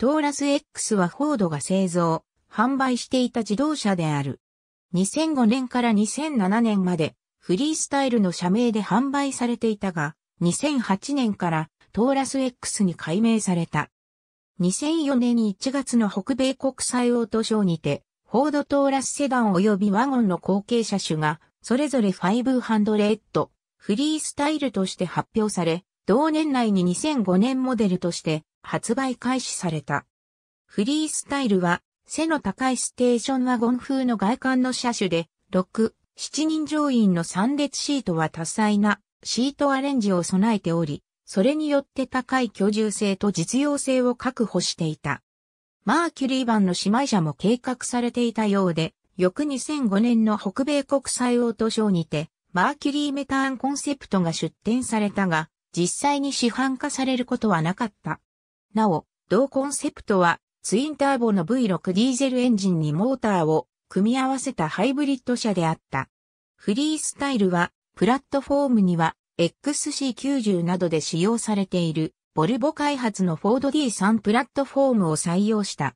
トーラス X はフォードが製造、販売していた自動車である。2005年から2007年までフリースタイルの社名で販売されていたが、2008年からトーラス X に改名された。2004年1月の北米国際オートショーにて、フォードトーラスセダン及びワゴンの後継車種が、それぞれ500、フリースタイルとして発表され、同年内に2005年モデルとして、発売開始された。フリースタイルは背の高いステーションワゴン風の外観の車種で、6、7人乗員の3列シートは多彩なシートアレンジを備えており、それによって高い居住性と実用性を確保していた。マーキュリー版の姉妹車も計画されていたようで、翌2005年の北米国際オートショーにて、マーキュリーメターンコンセプトが出展されたが、実際に市販化されることはなかった。なお、同コンセプトは、ツインターボの V6 ディーゼルエンジンにモーターを組み合わせたハイブリッド車であった。フリースタイルは、プラットフォームには、XC90 などで使用されている、ボルボ開発のフォード D3 プラットフォームを採用した。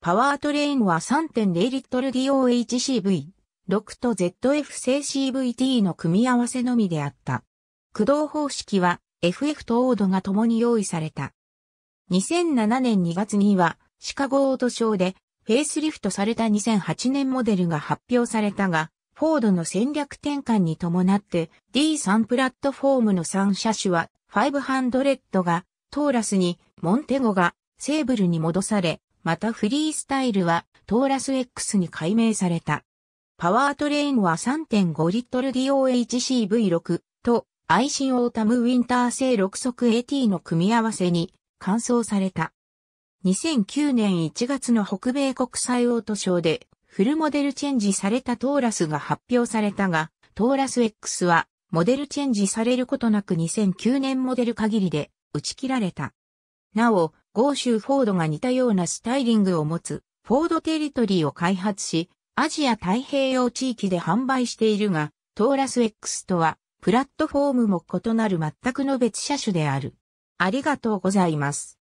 パワートレインは3.0リットル DOHCV、6と ZF 製 CVT の組み合わせのみであった。駆動方式は FF とオードが共に用意された。2007年2月には、シカゴオートショーで、フェイスリフトされた2008年モデルが発表されたが、フォードの戦略転換に伴って D3 プラットフォームの3車種は500がトーラスに、モンテゴがセーブルに戻され、またフリースタイルはトーラス X に改名された。パワートレインは3.5リットル DOHCV6 とアイシンオータムウィンター製6速 AT の組み合わせに完走された。2009年1月の北米国際オートショーでフルモデルチェンジされたトーラスが発表されたが、トーラス X はモデルチェンジされることなく2009年モデル限りで打ち切られた。なお、シ州フォードが似たようなスタイリングを持つフォードテリトリーを開発し、アジア太平洋地域で販売しているが、トーラス X とはプラットフォームも異なる全くの別車種である。ありがとうございます。